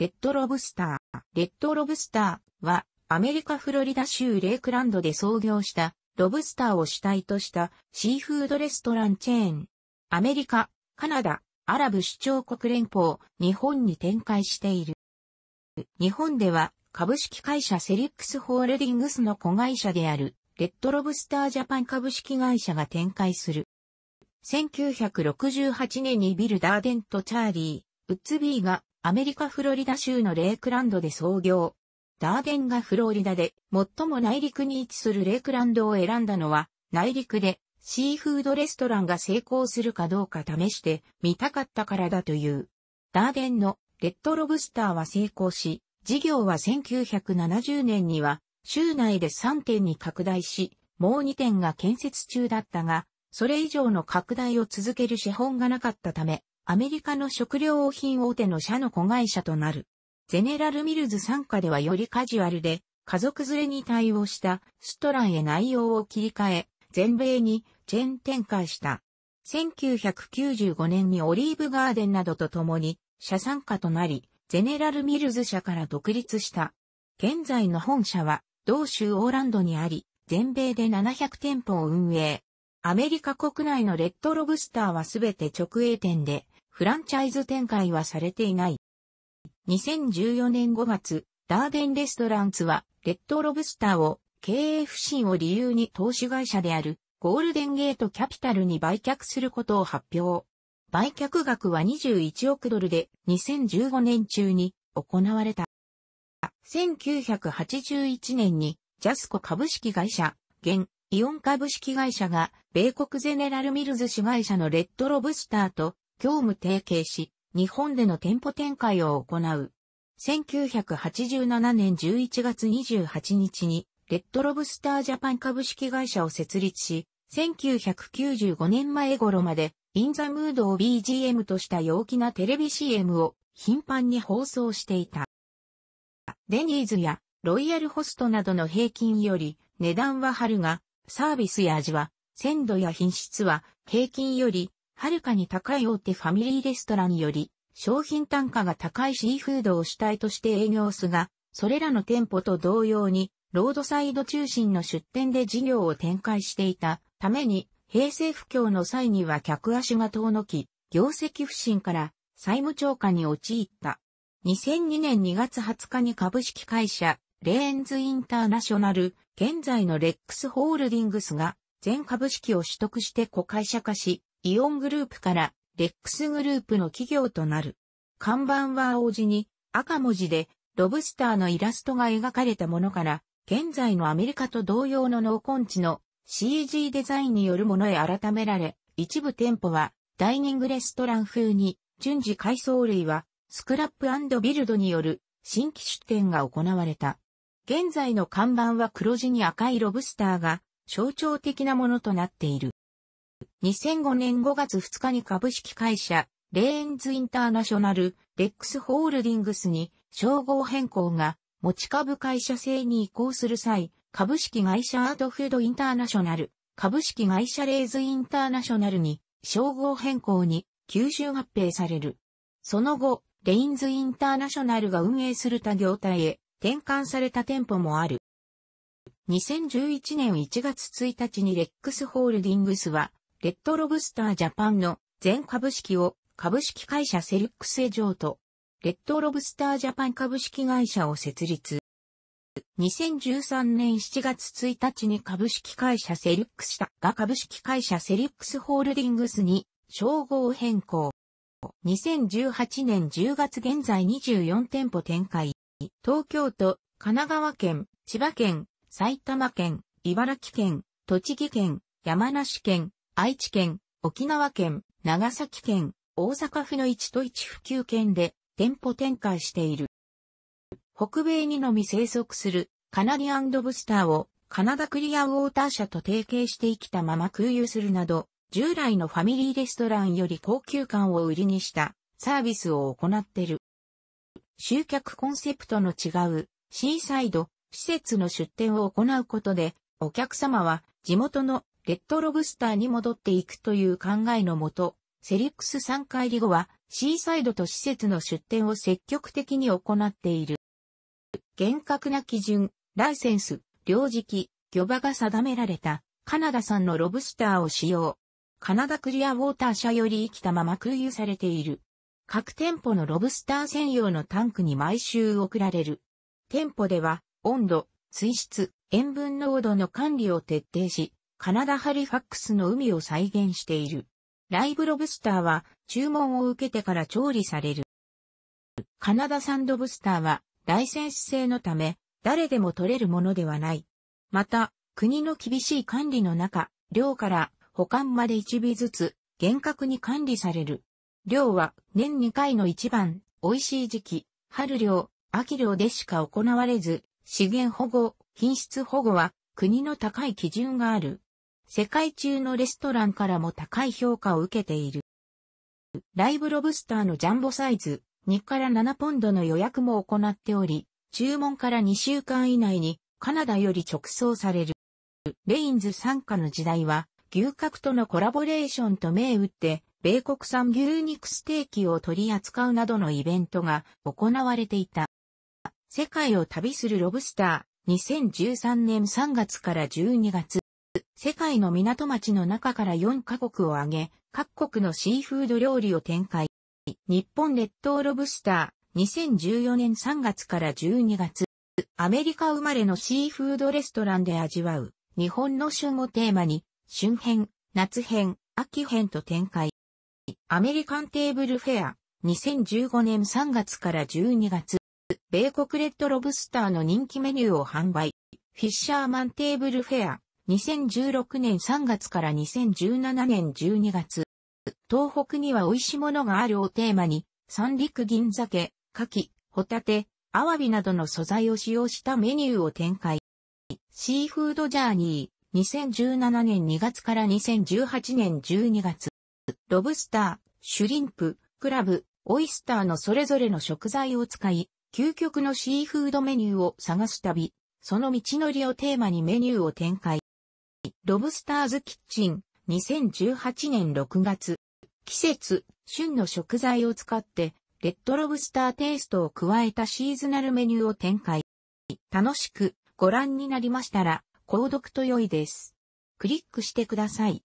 レッドロブスター。レッドロブスターは、アメリカフロリダ州レイクランドで創業した、ロブスターを主体としたシーフードレストランチェーン。アメリカ、カナダ、アラブ首長国連邦、日本に展開している。日本では、株式会社セリックスホールディングスの子会社である、レッドロブスタージャパン株式会社が展開する。1968年にビル・ダーデント・チャーリー、ウッツビーがアメリカフロリダ州のレイクランドで創業。ダーデンがフロリダで最も内陸に位置するレイクランドを選んだのは、内陸でシーフードレストランが成功するかどうか試してみたかったからだという。ダーデンのレッドロブスターは成功し、事業は1970年には州内で3店に拡大し、もう2店が建設中だったが、それ以上の拡大を続ける資本がなかったため、アメリカの食料品大手の社の子会社となる。ゼネラルミルズ傘下ではよりカジュアルで、家族連れに対応したストランへ内容を切り替え、全米にチェーン展開した。1995年にオリーブガーデンなどと共に社参加となり、ゼネラルミルズ社から独立した。現在の本社は同州オーランドにあり、全米で700店舗を運営。アメリカ国内のレッドロブスターはすべて直営店で、フランチャイズ展開はされていない。2014年5月、ダーデンレストランツは、レッドロブスターを、経営不振を理由に投資会社である、ゴールデンゲートキャピタルに売却することを発表。売却額は21億ドルで、2015年中に行われた。1981年に、ジャスコ株式会社、現、イオン株式会社が、米国ゼネラルミルズ主会社のレッドロブスターと業務提携し、日本での店舗展開を行う。1987年11月28日に、レッドロブスタージャパン株式会社を設立し、1995年前頃まで、インザムードを BGM とした陽気なテレビ CM を頻繁に放送していた。デニーズやロイヤルホストなどの平均より値段は張るが、サービスや味は、鮮度や品質は平均よりはるかに高い大手ファミリーレストランより、商品単価が高いシーフードを主体として営業すが、それらの店舗と同様に、ロードサイド中心の出店で事業を展開していたために、平成不況の際には客足が遠のき、業績不振から債務超過に陥った。2002年2月20日に株式会社、レーンズインターナショナル、現在のレックスホールディングスが、全株式を取得して子会社化し、イオングループからレックスグループの企業となる。看板は王子に赤文字でロブスターのイラストが描かれたものから、現在のアメリカと同様の濃根地の CG デザインによるものへ改められ、一部店舗はダイニングレストラン風に、順次改装類はスクラップビルドによる新規出店が行われた。現在の看板は黒地に赤いロブスターが象徴的なものとなっている。2005年5月2日に株式会社、レーンズインターナショナル、レックスホールディングスに、称号変更が、持ち株会社制に移行する際、株式会社アートフードインターナショナル、株式会社レーズインターナショナルに、称号変更に、吸収合併される。その後、レインズインターナショナルが運営する他業態へ転換された店舗もある。2011年1月1日にレックスホールディングスはレッドロブスタージャパンの全株式を株式会社セルックスへ譲渡。レッドロブスタージャパン株式会社を設立。2013年7月1日に株式会社セルックス社が株式会社セルックスホールディングスに称号変更。2018年10月現在24店舗展開。東京都、神奈川県、千葉県、埼玉県、茨城県、栃木県、山梨県、愛知県、沖縄県、長崎県、大阪府の1都1府9県で店舗展開している。北米にのみ生息するカナディアンドブスターをカナダクリアウォーター社と提携して生きたまま空輸するなど、従来のファミリーレストランより高級感を売りにしたサービスを行ってる。集客コンセプトの違うシーサイド施設の出店を行うことで、お客様は地元のレッドロブスターに戻っていくという考えのもと、セリックス3回り後は、シーサイドと施設の出店を積極的に行っている。厳格な基準、ライセンス、領期、漁場が定められた、カナダ産のロブスターを使用。カナダクリアウォーター社より生きたまま空輸されている。各店舗のロブスター専用のタンクに毎週送られる。店舗では、温度、水質、塩分濃度の管理を徹底し、カナダ・ハリファックスの海を再現している。ライブロブスターは注文を受けてから調理される。カナダサンドブスターはライセンス制のため誰でも取れるものではない。また、国の厳しい管理の中、量から保管まで1尾ずつ厳格に管理される。量は年2回の一番美味しい時期、春量、秋量でしか行われず、資源保護、品質保護は国の高い基準がある。世界中のレストランからも高い評価を受けている。ライブロブスターのジャンボサイズ、2から7ポンドの予約も行っており、注文から2週間以内にカナダより直送される。レインズ参加の時代は、牛角とのコラボレーションと銘打って、米国産牛肉ステーキを取り扱うなどのイベントが行われていた。世界を旅するロブスター、2013年3月から12月。世界の港町の中から4カ国を挙げ、各国のシーフード料理を展開。日本列島ロブスター、2014年3月から12月、アメリカ生まれのシーフードレストランで味わう、日本の旬をテーマに、春編、夏編、秋編と展開。アメリカンテーブルフェア、2015年3月から12月、米国レッドロブスターの人気メニューを販売。フィッシャーマンテーブルフェア、2016年3月から2017年12月、東北には美味しいものがあるをテーマに、三陸銀鮭、牡蠣、ホタテ、アワビなどの素材を使用したメニューを展開。シーフードジャーニー、2017年2月から2018年12月、ロブスター、シュリンプ、クラブ、オイスターのそれぞれの食材を使い、究極のシーフードメニューを探す旅、その道のりをテーマにメニューを展開。ロブスターズキッチン、2018年6月。季節、旬の食材を使って、レッドロブスターテイストを加えたシーズナルメニューを展開。楽しくご覧になりましたら、購読と良いです。クリックしてください。